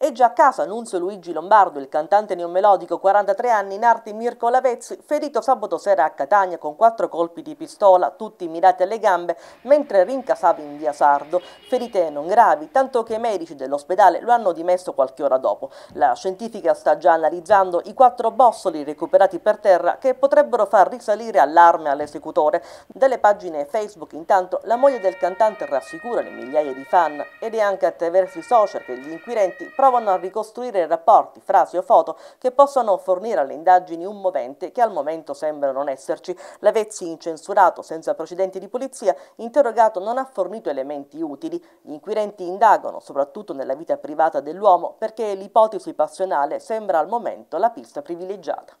È già a casa Nunzio Luigi Lombardo, il cantante neomelodico 43 anni in arte Mirko Lavezzi, ferito sabato sera a Catania con quattro colpi di pistola, tutti mirati alle gambe, mentre rincasava in via Sardo. Ferite non gravi, tanto che i medici dell'ospedale lo hanno dimesso qualche ora dopo. La scientifica sta già analizzando i quattro bossoli recuperati per terra che potrebbero far risalire allarme all'esecutore. Dalle pagine Facebook intanto la moglie del cantante rassicura le migliaia di fan ed è anche attraverso i social che gli inquirenti provano provano a ricostruire rapporti, frasi o foto che possono fornire alle indagini un movente che al momento sembra non esserci. Lavezzi, incensurato, senza precedenti di polizia, interrogato non ha fornito elementi utili. Gli inquirenti indagano, soprattutto nella vita privata dell'uomo, perché l'ipotesi passionale sembra al momento la pista privilegiata.